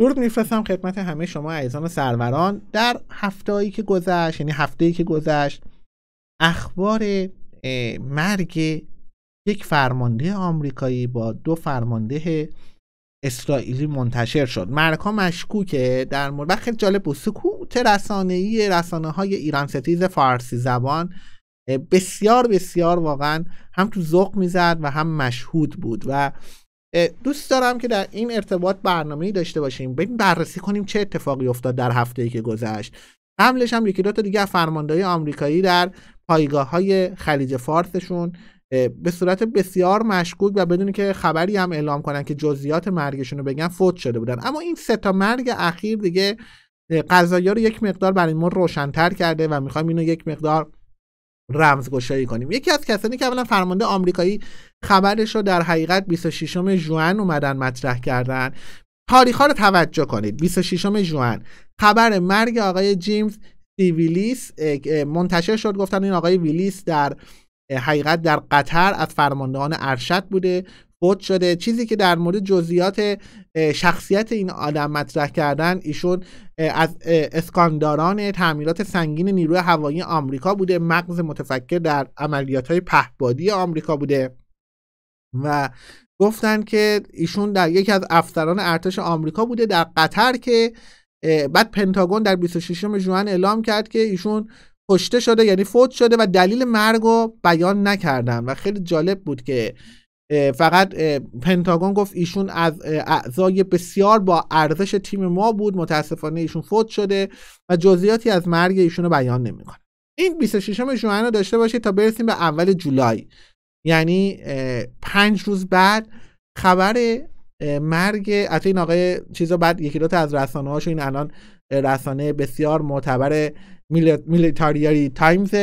درود میفرستم خدمت همه شما عزیزان و سروران در هفتهایی که گذشت یعنی ای که گذشت اخبار مرگ یک فرمانده آمریکایی با دو فرمانده اسرائیلی منتشر شد مرگ ها مشکوکه در مورد خیلی جالب بود سکوت رسانه ای رسانه های ایران ستیز فارسی زبان بسیار بسیار واقعا هم تو ذوق میزد و هم مشهود بود و دوست دارم که در این ارتباط ای داشته باشیم ببین بررسی کنیم چه اتفاقی افتاد در ای که گذشت قبلش هم یکی دو تا دیگه فرماندهای آمریکایی در پایگاه های خلیج فارسشون به صورت بسیار مشکوک و بدون که خبری هم اعلام کنن که جزئیات مرگشون رو بگن فوت شده بودن اما این سه تا مرگ اخیر دیگه قضایی رو یک مقدار برای ما روشنتر کرده و میخوایم اینو یک مقدار رمزگشایی کنیم یکی از کسانی که اولا فرمانده آمریکایی خبرش رو در حقیقت 26 ژوئن اومدن مطرح کردن تاریخ ها رو توجه کنید 26 ژوئن خبر مرگ آقای جیمز سی ویلیس منتشر شد گفتن این آقای ویلیس در حقیقت در قطر از فرماندهان ارشد بوده فوت شده چیزی که در مورد جزئیات شخصیت این آدم مطرح کردن ایشون از اسکانداران تعمیرات سنگین نیروی هوایی آمریکا بوده مغز متفکر در عملیات های پهبادی آمریکا بوده و گفتن که ایشون در یکی از افسران ارتش آمریکا بوده در قطر که بعد پنتاگون در 26 ژوئن اعلام کرد که ایشون کشته شده یعنی فوت شده و دلیل مرگ رو بیان نکردن و خیلی جالب بود که فقط پنتاگون گفت ایشون از اعضای بسیار با ارزش تیم ما بود متاسفانه ایشون فوت شده و جزئیاتی از مرگ ایشون رو بیان نمیکنه این 26 ژوئن رو داشته باشید تا برسیم به اول جولای یعنی پنج روز بعد خبر مرگ حتی این آقای چیزا بعد یکی تا از رسانه هاشو این الان رسانه بسیار معتبر میلیتاریاری تایمز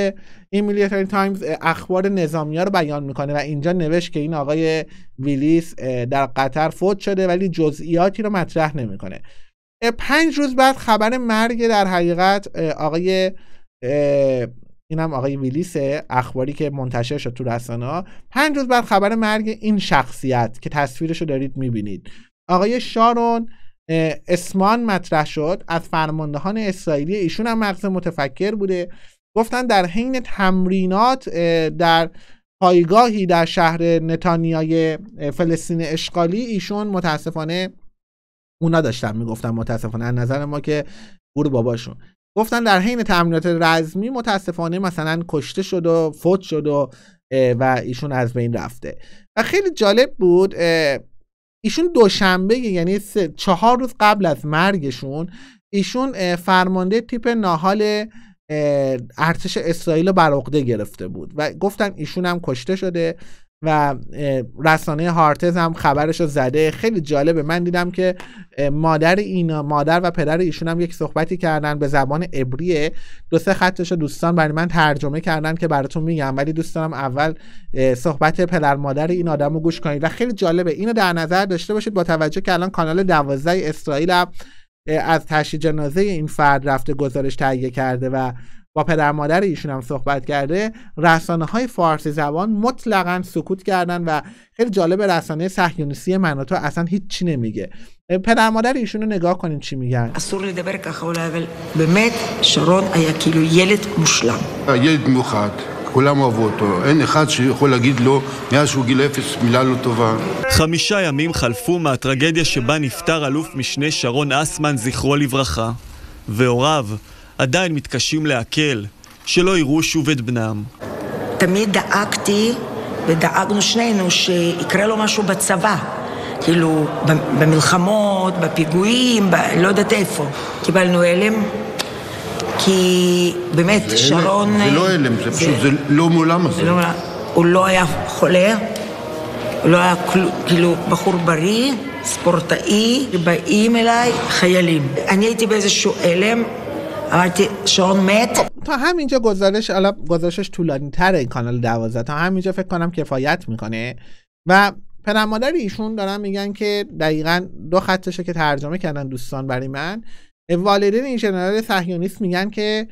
این میلیتاری تایمز اخبار ها رو بیان میکنه و اینجا نوشت که این آقای ویلیس در قطر فوت شده ولی جزئیاتی رو مطرح نمیکنه پنج روز بعد خبر مرگ در حقیقت آقای اینم آقای ویلیس اخباری که منتشر شد تو رسانه پنج روز بعد خبر مرگ این شخصیت که تصویرش رو دارید میبینید آقای شارون اسمان مطرح شد از فرماندهان اسرائیلی ایشون هم مغز متفکر بوده گفتن در حین تمرینات در پایگاهی در شهر نتانیای فلسطین اشغالی ایشون متاسفانه اونا داشتن میگفتن متاسفانه از نظر ما که گور باباشون گفتن در حین تمرینات رزمی متاسفانه مثلا کشته شد و فوت شد و و ایشون از بین رفته و خیلی جالب بود ایشون دوشنبه یعنی چهار روز قبل از مرگشون ایشون فرمانده تیپ ناحال ارتش اسرائیل رو بر عهده گرفته بود و گفتن ایشون هم کشته شده و رسانه هارتز هم خبرش رو زده خیلی جالبه من دیدم که مادر اینا مادر و پدر ایشون هم یک صحبتی کردن به زبان عبریه دو سه خطش رو دوستان برای من ترجمه کردن که براتون میگم ولی دوستانم اول صحبت پدر مادر این آدم رو گوش کنید و خیلی جالبه اینو در نظر داشته باشید با توجه که الان کانال دوازده اسرائیل هم از تشییع جنازه این فرد رفته گزارش تهیه کرده و با پدر مادر ایشون هم صحبت کرده رسانه های فارسی زبان مطلقا سکوت کردن و خیلی جالب رسانه صهیونیستی من و تو اصلا چی نمیگه پدر مادر ایشون رو نگاه کنیم چی میگن اصور لدبر که خوال اول بمت شرون ایا کیلو یلد مشلم ילד מיוחד, כולם אהבו אותו, אין אחד שיכול להגיד לו מאז שהוא גיל אפס מילה לא טובה. חמישה ימים חלפו מהטרגדיה שבה נפטר אלוף משנה שרון אסמן, זכרו לברכה, והוריו עדיין מתקשים לעכל, שלא יראו שוב את בנם. תמיד דאגתי, ודאגנו שנינו, שיקרה לו משהו בצבא. כאילו, במלחמות, בפיגועים, ב... לא יודעת איפה. קיבלנו הלם, כי באמת, זה שרון... זה לא אה, הלם, זה, זה פשוט, זה לא מעולם הזה. לא, הוא לא היה חולה, הוא לא היה כל... כאילו בחור בריא, ספורטאי, באים אליי חיילים. אני הייתי באיזשהו הלם, تا همینجا گزارش حالا گزارشش طولانی تر این کانال دوازده تا همینجا فکر کنم کفایت میکنه و پدر ایشون دارن میگن که دقیقا دو خطشه که ترجمه کردن دوستان برای من والدین این جنرال صهیونیست میگن که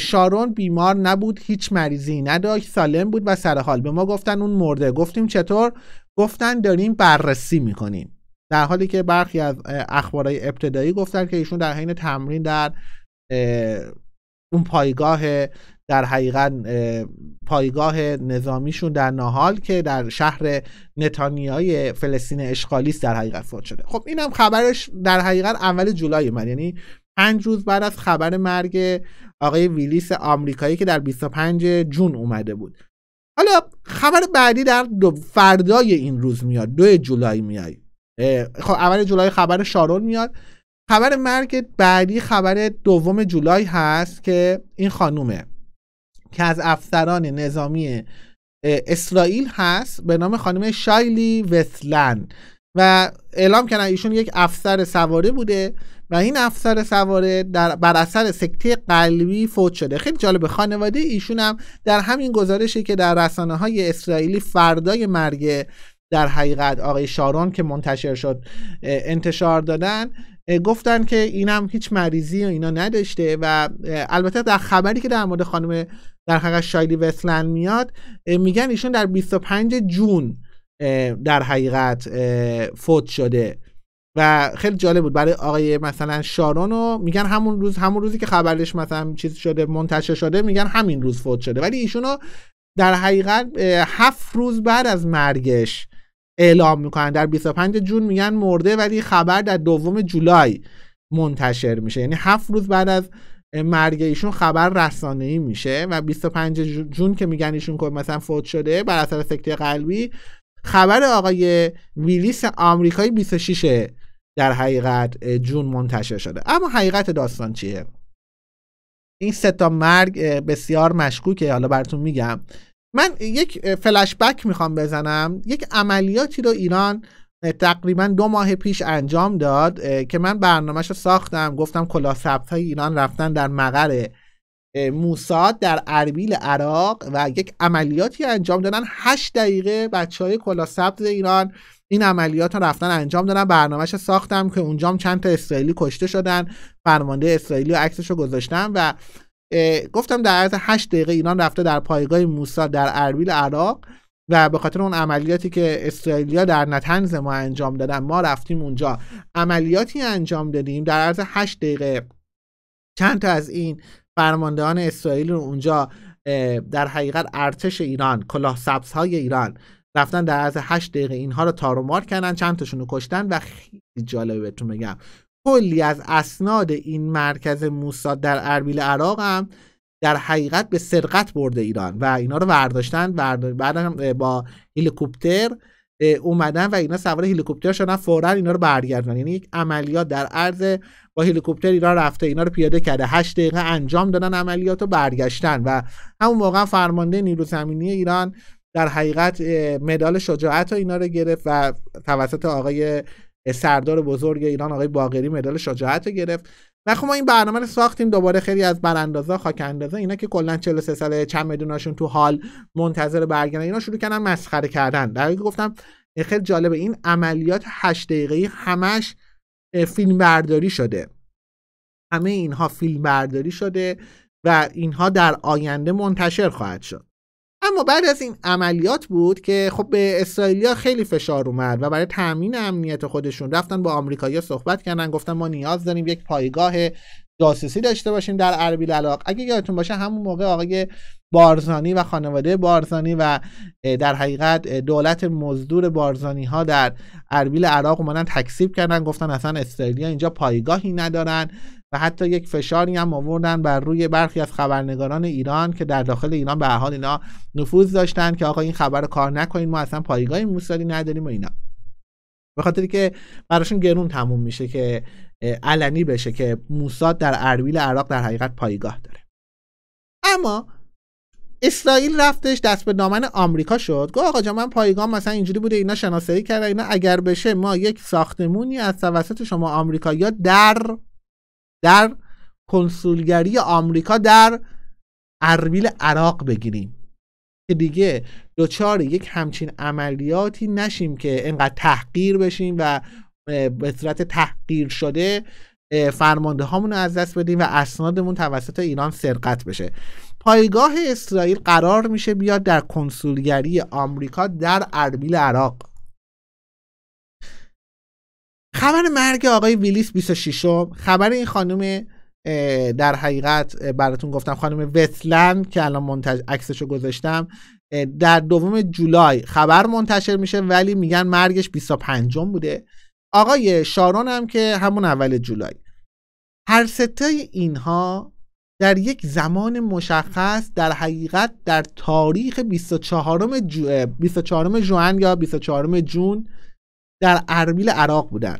شارون بیمار نبود هیچ مریضی نداشت سالم بود و سرحال به ما گفتن اون مرده گفتیم چطور گفتن داریم بررسی میکنیم در حالی که برخی از اخبارهای ابتدایی گفتن که ایشون در حین تمرین در اون پایگاه در حقیقت پایگاه نظامیشون در ناهال که در شهر نتانیای فلسطین اشغالی است در حقیقت فوت شده خب این هم خبرش در حقیقت اول جولای من یعنی پنج روز بعد از خبر مرگ آقای ویلیس آمریکایی که در 25 جون اومده بود حالا خبر بعدی در دو فردای این روز میاد دو جولای میاد خب اول جولای خبر شارون میاد خبر مرگ بعدی خبر دوم جولای هست که این خانومه که از افسران نظامی اسرائیل هست به نام خانم شایلی وسلن و اعلام کردن ایشون یک افسر سواره بوده و این افسر سواره در بر اثر سکته قلبی فوت شده خیلی جالبه خانواده ایشون هم در همین گزارشی که در رسانه های اسرائیلی فردای مرگ در حقیقت آقای شارون که منتشر شد انتشار دادن گفتن که اینم هیچ مریضی و اینا نداشته و البته در خبری که در مورد خانم در حقیقت شایلی وستلند میاد میگن ایشون در 25 جون در حقیقت فوت شده و خیلی جالب بود برای آقای مثلا شارون و میگن همون روز همون روزی که خبرش مثلا چیز شده منتشر شده میگن همین روز فوت شده ولی ایشونو در حقیقت هفت روز بعد از مرگش اعلام میکنن در 25 جون میگن مرده ولی خبر در دوم جولای منتشر میشه یعنی هفت روز بعد از مرگ ایشون خبر رسانه ای میشه و 25 جون که میگن ایشون که مثلا فوت شده بر اثر سکته قلبی خبر آقای ویلیس آمریکایی 26 در حقیقت جون منتشر شده اما حقیقت داستان چیه این سه مرگ بسیار مشکوکه حالا براتون میگم من یک فلش بک میخوام بزنم یک عملیاتی رو ایران تقریبا دو ماه پیش انجام داد که من برنامهش رو ساختم گفتم کلا های ایران رفتن در مقر موساد در اربیل عراق و یک عملیاتی انجام دادن هشت دقیقه بچه های کلا ایران این عملیات رو رفتن انجام دادن برنامهش ساختم که اونجام چند تا اسرائیلی کشته شدن فرمانده اسرائیلی عکسش رو گذاشتم و گفتم در عرض 8 دقیقه ایران رفته در پایگاه موسا در اربیل عراق و به خاطر اون عملیاتی که اسرائیلیا در نتنز ما انجام دادن ما رفتیم اونجا عملیاتی انجام دادیم در عرض 8 دقیقه چند تا از این فرماندهان اسرائیل رو اونجا در حقیقت ارتش ایران کلاه سبزهای ایران رفتن در عرض 8 دقیقه اینها رو تارومار کردن چند تاشون رو کشتن و خیلی جالبه بهتون بگم کلی از اسناد این مرکز موساد در اربیل عراق هم در حقیقت به سرقت برده ایران و اینا رو برداشتن بعد با هلیکوپتر اومدن و اینا سوار هلیکوپتر شدن فورا اینا رو برگردن یعنی یک عملیات در عرض با هلیکوپتر ایران رفته اینا رو پیاده کرده 8 دقیقه انجام دادن عملیات رو برگشتن و همون موقع فرمانده نیرو زمینی ایران در حقیقت مدال شجاعت و اینا رو گرفت و توسط آقای سردار بزرگ ایران آقای باقری مدال شجاعت رو گرفت و خب ما این برنامه رو ساختیم دوباره خیلی از براندازا خاکاندازا اینا که کلا 43 ساله میدوناشون تو حال منتظر برگردن اینا شروع کردن مسخره کردن در حالی گفتم خیلی جالبه این عملیات 8 دقیقه‌ای همش فیلم برداری شده همه اینها فیلم برداری شده و اینها در آینده منتشر خواهد شد اما بعد از این عملیات بود که خب به اسرائیلیا خیلی فشار اومد و برای تامین امنیت خودشون رفتن با آمریکایی‌ها صحبت کردن گفتن ما نیاز داریم یک پایگاه جاسوسی داشته باشیم در اربیل علاق اگه یادتون باشه همون موقع آقای بارزانی و خانواده بارزانی و در حقیقت دولت مزدور بارزانی ها در اربیل عراق اومدن تکسیب کردن گفتن اصلا اسرائیلیا اینجا پایگاهی ندارن و حتی یک فشاری هم آوردن بر روی برخی از خبرنگاران ایران که در داخل ایران به حال اینا نفوذ داشتن که آقا این خبر رو کار نکنین ما اصلا پایگاه موسادی نداریم و اینا به خاطر که براشون گرون تموم میشه که علنی بشه که موساد در اربیل عراق در حقیقت پایگاه داره اما اسرائیل رفتش دست به دامن آمریکا شد گفت آقا جا من پایگاه مثلا اینجوری بوده اینا شناسایی کرده اینا اگر بشه ما یک ساختمونی از توسط شما آمریکا یا در در کنسولگری آمریکا در اربیل عراق بگیریم که دیگه دچار یک همچین عملیاتی نشیم که انقدر تحقیر بشیم و به صورت تحقیر شده فرمانده هامون از دست بدیم و اسنادمون توسط ایران سرقت بشه پایگاه اسرائیل قرار میشه بیاد در کنسولگری آمریکا در اربیل عراق خبر مرگ آقای ویلیس 26 خبر این خانم در حقیقت براتون گفتم خانم وتلند که الان منتج عکسشو گذاشتم در دوم جولای خبر منتشر میشه ولی میگن مرگش 25 بوده آقای شارون هم که همون اول جولای هر ستای اینها در یک زمان مشخص در حقیقت در تاریخ 24 جو... 24 جوان یا 24 جون در اربیل عراق بودن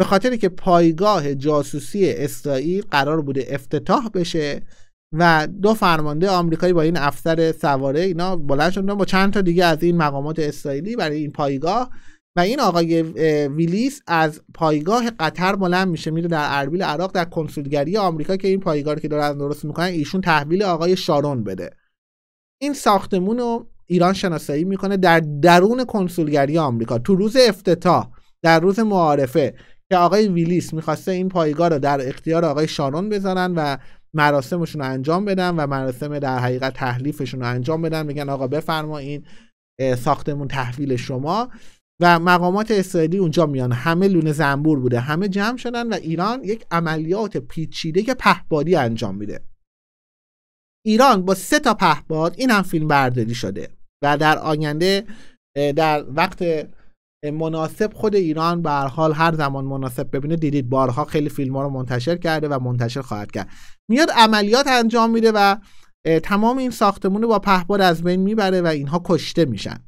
به خاطر که پایگاه جاسوسی اسرائیل قرار بوده افتتاح بشه و دو فرمانده آمریکایی با این افسر سواره اینا بلند شدن با چند تا دیگه از این مقامات اسرائیلی برای این پایگاه و این آقای ویلیس از پایگاه قطر بلند میشه میره در اربیل عراق در کنسولگری آمریکا که این پایگاه رو که دارن درست میکنن ایشون تحویل آقای شارون بده این ساختمون رو ایران شناسایی میکنه در درون کنسولگری آمریکا تو روز افتتاح در روز معارفه که آقای ویلیس میخواسته این پایگاه رو در اختیار آقای شارون بذارن و مراسمشون رو انجام بدن و مراسم در حقیقت تحلیفشون رو انجام بدن میگن آقا بفرما این ساختمون تحویل شما و مقامات اسرائیلی اونجا میان همه لونه زنبور بوده همه جمع شدن و ایران یک عملیات پیچیده که پهبادی انجام میده ایران با سه تا پهباد این هم فیلم برداری شده و در آینده در وقت مناسب خود ایران به حال هر زمان مناسب ببینه دیدید بارها خیلی فیلم ها رو منتشر کرده و منتشر خواهد کرد میاد عملیات انجام میده و تمام این ساختمون رو با پهپاد از بین میبره و اینها کشته میشن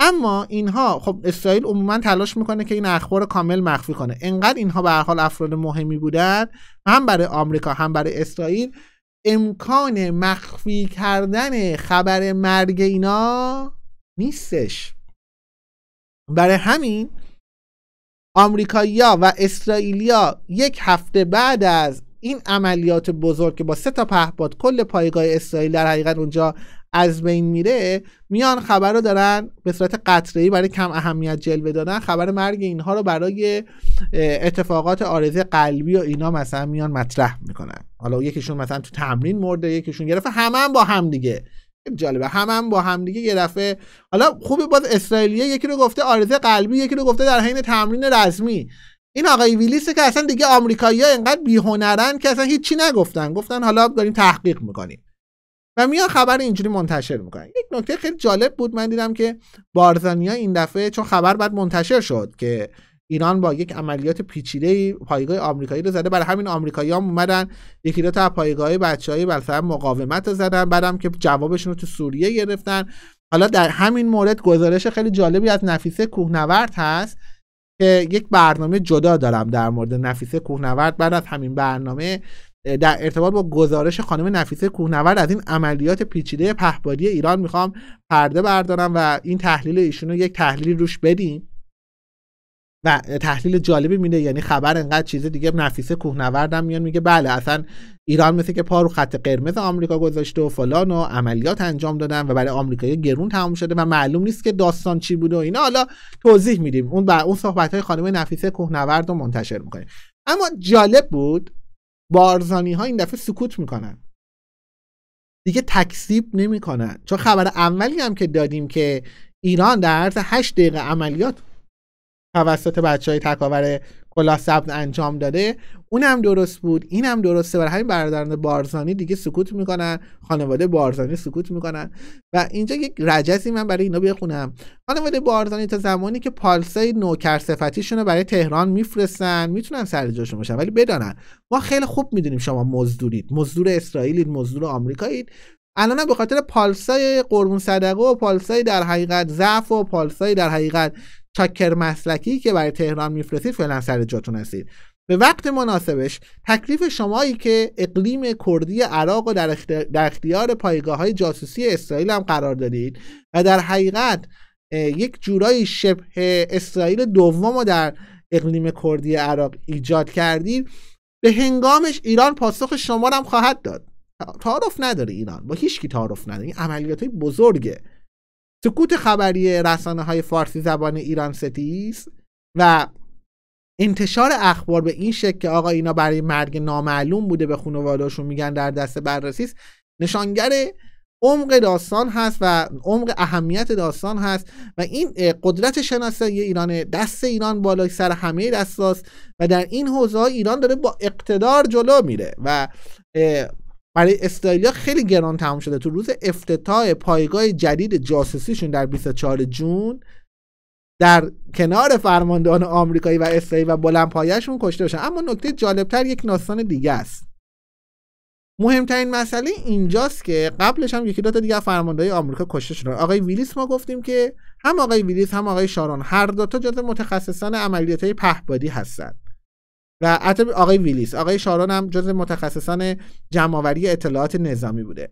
اما اینها خب اسرائیل عموما تلاش میکنه که این اخبار کامل مخفی کنه انقدر اینها به حال افراد مهمی بودن هم برای آمریکا هم برای اسرائیل امکان مخفی کردن خبر مرگ اینا نیستش برای همین آمریکایا و اسرائیلیا یک هفته بعد از این عملیات بزرگ که با سه تا پهپاد کل پایگاه اسرائیل در حقیقت اونجا از بین میره میان خبر رو دارن به صورت ای برای کم اهمیت جلوه دادن خبر مرگ اینها رو برای اتفاقات آرزه قلبی و اینا مثلا میان مطرح میکنن حالا یکیشون مثلا تو تمرین مرده یکیشون گرفته همه هم با هم دیگه جالبه هم هم با همدیگه یه دفعه حالا خوبه باز اسرائیلیه یکی رو گفته آرزه قلبی یکی رو گفته در حین تمرین رزمی این آقای ویلیس که اصلا دیگه آمریکایی‌ها انقدر بیهنرن که اصلا هیچی نگفتن گفتن حالا داریم تحقیق میکنیم و میان خبر اینجوری منتشر میکنن یک نکته خیلی جالب بود من دیدم که بارزانیا این دفعه چون خبر بعد منتشر شد که ایران با یک عملیات پیچیده پایگاه آمریکایی رو زده برای همین آمریکایی هم اومدن یکی دو تا پایگاه بچهای مثلا مقاومت رو زدن بعدم که جوابشون رو تو سوریه گرفتن حالا در همین مورد گزارش خیلی جالبی از نفیسه کوهنورد هست که یک برنامه جدا دارم در مورد نفیسه کوهنورد بعد از همین برنامه در ارتباط با گزارش خانم نفیسه کوهنورد از این عملیات پیچیده پهپادی ایران میخوام پرده بردارم و این تحلیل یک تحلیل روش بدیم و تحلیل جالبی میده یعنی خبر انقدر چیز دیگه نفیسه کوهنوردم میان میگه بله اصلا ایران مثل که پا رو خط قرمز آمریکا گذاشته و فلان و عملیات انجام دادن و برای آمریکایی گرون تموم شده و معلوم نیست که داستان چی بوده و اینا حالا توضیح میدیم اون بر اون صحبت های خانم نفیسه کوهنورد رو منتشر میکنیم اما جالب بود بارزانی ها این دفعه سکوت میکنن دیگه تکسیب نمیکنن چون خبر اولی هم که دادیم که ایران در عرض 8 دقیقه عملیات توسط بچه های تکاور کلا سبت انجام داده اونم درست بود اینم درسته برای همین برادران بارزانی دیگه سکوت میکنن خانواده بارزانی سکوت میکنن و اینجا یک رجزی من برای اینا بخونم خانواده بارزانی تا زمانی که پالسای نوکر صفتیشون رو برای تهران میفرستن میتونن سر جاشون باشن ولی بدانن ما خیلی خوب میدونیم شما مزدورید مزدور اسرائیلید مزدور آمریکایید الان به خاطر پالسای قربون صدقه و پالسای در حقیقت ضعف و پالسای در حقیقت چاکر مسلکی که برای تهران میفرستید فعلا سر جاتون هستید به وقت مناسبش تکلیف شمایی که اقلیم کردی عراق و در, اختیار پایگاه های جاسوسی اسرائیل هم قرار دادید و در حقیقت یک جورایی شبه اسرائیل دوم رو در اقلیم کردی عراق ایجاد کردید به هنگامش ایران پاسخ شما هم خواهد داد تعارف نداره ایران با هیچ کی تعارف نداره این عملیات های بزرگه سکوت خبری رسانه های فارسی زبان ایران ستیز و انتشار اخبار به این شکل که آقا اینا برای مرگ نامعلوم بوده به خانواده‌شون میگن در دست بررسی است نشانگر عمق داستان هست و عمق اهمیت داستان هست و این قدرت شناسایی ایران دست ایران بالای سر همه دستاست و در این حوزه ایران داره با اقتدار جلو میره و برای استرالیا خیلی گران تمام شده تو روز افتتاح پایگاه جدید جاسوسیشون در 24 جون در کنار فرماندهان آمریکایی و اسرائیل و بلندپایهشون کشته شدن. اما نکته جالبتر یک ناسان دیگه است مهمترین مسئله اینجاست که قبلش هم یکی دو تا دیگه فرماندهای آمریکا کشته شدن آقای ویلیس ما گفتیم که هم آقای ویلیس هم آقای شارون هر دو تا جزو متخصصان عملیات پهپادی هستند و حتی آقای ویلیس آقای شارون هم جز متخصصان جمعآوری اطلاعات نظامی بوده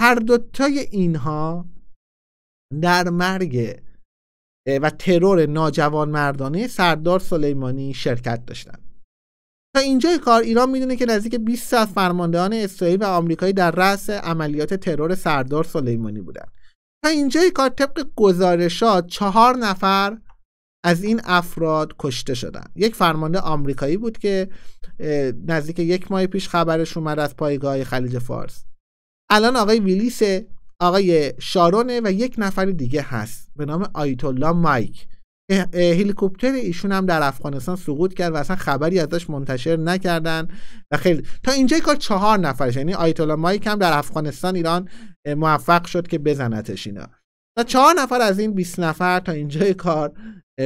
هر دوتای اینها در مرگ و ترور ناجوان مردانه سردار سلیمانی شرکت داشتند تا اینجای کار ایران میدونه که نزدیک 20 از فرماندهان اسرائیل و آمریکایی در رأس عملیات ترور سردار سلیمانی بودند تا اینجای کار طبق گزارشات چهار نفر از این افراد کشته شدن یک فرمانده آمریکایی بود که نزدیک یک ماه پیش خبرش اومد از پایگاه خلیج فارس الان آقای ویلیس آقای شارونه و یک نفر دیگه هست به نام آیت الله مایک هلیکوپتر ایشون هم در افغانستان سقوط کرد و اصلا خبری ازش منتشر نکردن و خیلی تا اینجا کار چهار نفرش یعنی آیت الله مایک هم در افغانستان ایران موفق شد که بزنتش اینا و چهار نفر از این 20 نفر تا اینجای کار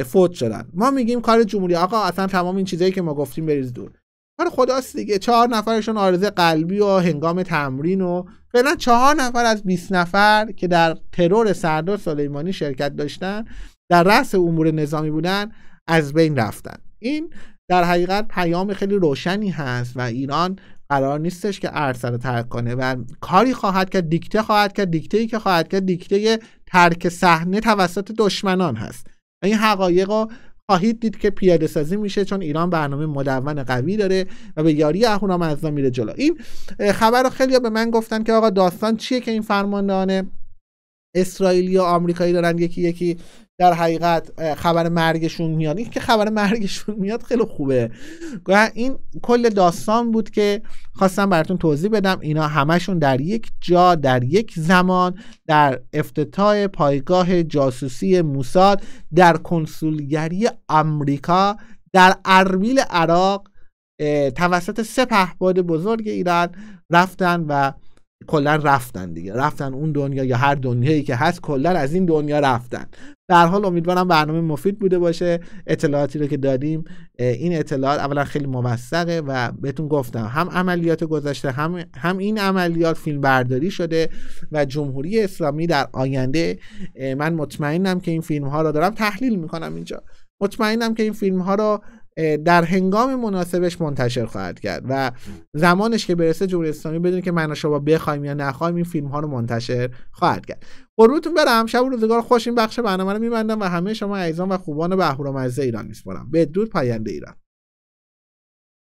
فوت شدن ما میگیم کار جمهوری آقا اصلا تمام این چیزایی که ما گفتیم بریز دور کار خداست دیگه چهار نفرشون آرزه قلبی و هنگام تمرین و فعلا چهار نفر از 20 نفر که در ترور سردار سلیمانی شرکت داشتن در رأس امور نظامی بودن از بین رفتن این در حقیقت پیام خیلی روشنی هست و ایران قرار نیستش که ارسل ترک کنه و کاری خواهد کرد دیکته خواهد کرد دیکته ای که خواهد کرد دیکته ترک صحنه توسط دشمنان هست این حقایق رو خواهید دید که پیاده سازی میشه چون ایران برنامه مدون قوی داره و به یاری اهورامزدا میره جلو این خبر رو خیلی به من گفتن که آقا داستان چیه که این فرماندهانه اسرائیلی و آمریکایی دارن یکی یکی در حقیقت خبر مرگشون میاد این که خبر مرگشون میاد خیلی خوبه این کل داستان بود که خواستم براتون توضیح بدم اینا همشون در یک جا در یک زمان در افتتاح پایگاه جاسوسی موساد در کنسولگری آمریکا در اربیل عراق توسط سه پهباد بزرگ ایران رفتن و کلا رفتن دیگه رفتن اون دنیا یا هر دنیایی که هست کلا از این دنیا رفتن در حال امیدوارم برنامه مفید بوده باشه اطلاعاتی رو که دادیم این اطلاعات اولا خیلی موثقه و بهتون گفتم هم عملیات گذشته هم, هم این عملیات فیلم برداری شده و جمهوری اسلامی در آینده من مطمئنم که این فیلم ها رو دارم تحلیل میکنم اینجا مطمئنم که این فیلم ها رو در هنگام مناسبش منتشر خواهد کرد و زمانش که برسه جمهوری اسلامی بدون که من و شما بخوایم یا نخوایم این فیلم ها رو منتشر خواهد کرد قربونتون برم شب روزگار خوش این بخش برنامه رو میبندم و همه شما عزیزان و خوبان بهورامزه ایران میسپارم بدرود پاینده ایران